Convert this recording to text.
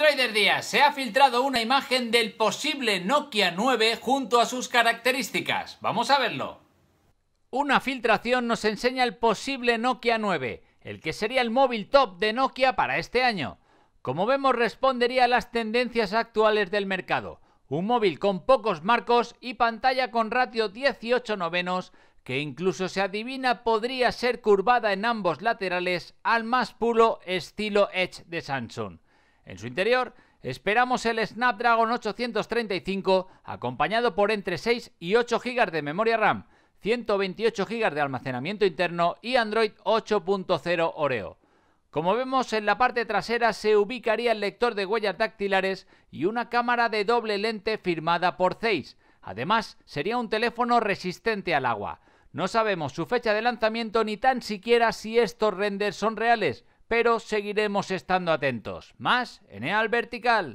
Androider Díaz, se ha filtrado una imagen del posible Nokia 9 junto a sus características. Vamos a verlo. Una filtración nos enseña el posible Nokia 9, el que sería el móvil top de Nokia para este año. Como vemos respondería a las tendencias actuales del mercado. Un móvil con pocos marcos y pantalla con ratio 18 novenos que incluso se adivina podría ser curvada en ambos laterales al más puro estilo Edge de Samsung. En su interior, esperamos el Snapdragon 835 acompañado por entre 6 y 8 GB de memoria RAM, 128 GB de almacenamiento interno y Android 8.0 Oreo. Como vemos en la parte trasera se ubicaría el lector de huellas dactilares y una cámara de doble lente firmada por Zeiss. Además, sería un teléfono resistente al agua. No sabemos su fecha de lanzamiento ni tan siquiera si estos renders son reales, pero seguiremos estando atentos. Más en EAL Vertical.